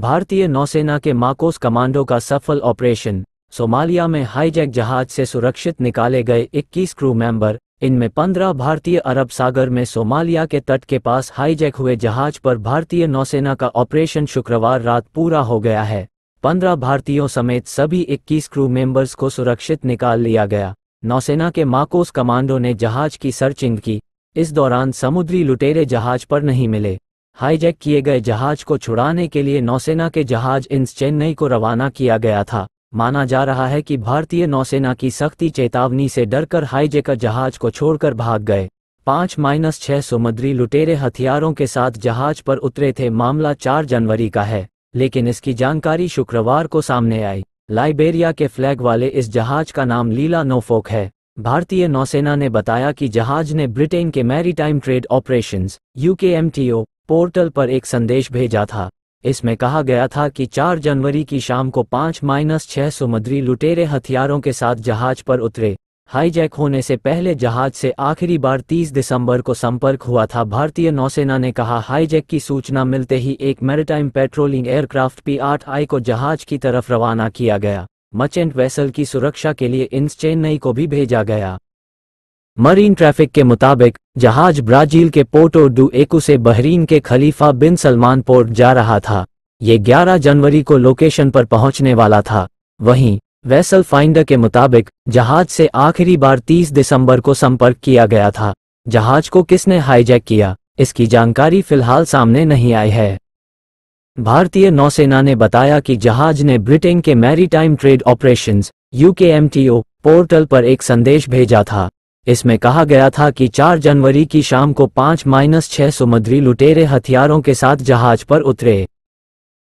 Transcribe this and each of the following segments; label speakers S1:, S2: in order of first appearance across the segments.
S1: भारतीय नौसेना के माकोस कमांडो का सफल ऑपरेशन सोमालिया में हाईजैक जहाज से सुरक्षित निकाले गए 21 क्रू मेंबर इनमें 15 भारतीय अरब सागर में सोमालिया के तट के पास हाईजैक हुए जहाज पर भारतीय नौसेना का ऑपरेशन शुक्रवार रात पूरा हो गया है 15 भारतीयों समेत सभी 21 क्रू मेंबर्स को सुरक्षित निकाल लिया गया नौसेना के माकोस कमांडो ने जहाज की सर्चिंग की इस दौरान समुद्री लुटेरे जहाज पर नहीं मिले हाईजैक किए गए जहाज को छुड़ाने के लिए नौसेना के जहाज इंस चेन्नई को रवाना किया गया था माना जा रहा है कि भारतीय नौसेना की सख्ती चेतावनी से डरकर हाईजेकर जहाज को छोड़कर भाग गए पांच माइनस छह समुद्री लुटेरे हथियारों के साथ जहाज पर उतरे थे मामला चार जनवरी का है लेकिन इसकी जानकारी शुक्रवार को सामने आई लाइबेरिया के फ्लैग वाले इस जहाज का नाम लीला नोफोक है भारतीय नौसेना ने बताया कि जहाज ने ब्रिटेन के maritime trade operations UKMTO portal पर एक संदेश भेजा था इसमें कहा गया था कि 4 जनवरी की शाम को पांच माइनस छह समुद्री लुटेरे हथियारों के साथ जहाज पर उतरे हाईजैक होने से पहले जहाज से आखिरी बार 30 दिसंबर को संपर्क हुआ था भारतीय नौसेना ने कहा हाईजैक की सूचना मिलते ही एक मैरिटाइम पेट्रोलिंग एयरक्राफ्ट पी आठ आई को जहाज की तरफ रवाना किया गया मचेंट वेसल की सुरक्षा के लिए इंस चेन्नई को भी भेजा गया मरीन ट्रैफिक के मुताबिक जहाज ब्राजील के पोर्टो डू एकू से बहरीन के खलीफा बिन सलमान पोर्ट जा रहा था ये 11 जनवरी को लोकेशन पर पहुंचने वाला था वहीं वेसल फाइंडर के मुताबिक जहाज से आखिरी बार 30 दिसंबर को संपर्क किया गया था जहाज को किसने हाईजैक किया इसकी जानकारी फिलहाल सामने नहीं आई है भारतीय नौसेना ने बताया कि जहाज ने ब्रिटेन के maritime trade operations UKMTO portal पर एक संदेश भेजा था इसमें कहा गया था कि 4 जनवरी की शाम को पांच माइनस छह समुद्री लुटेरे हथियारों के साथ जहाज पर उतरे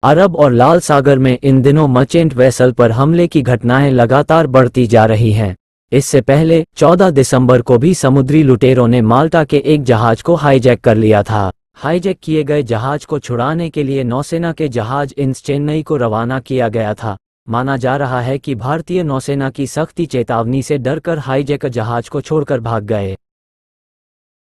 S1: अरब और लाल सागर में इन दिनों मर्चेंट वेसल पर हमले की घटनाएं लगातार बढ़ती जा रही हैं इससे पहले 14 दिसंबर को भी समुद्री लुटेरों ने माल्टा के एक जहाज को हाईजैक कर लिया था हाईजैक किए गए जहाज को छुड़ाने के लिए नौसेना के जहाज इन चेन्नई को रवाना किया गया था माना जा रहा है कि भारतीय नौसेना की सख्ती चेतावनी से डरकर हाईजेक जहाज को छोड़कर भाग गए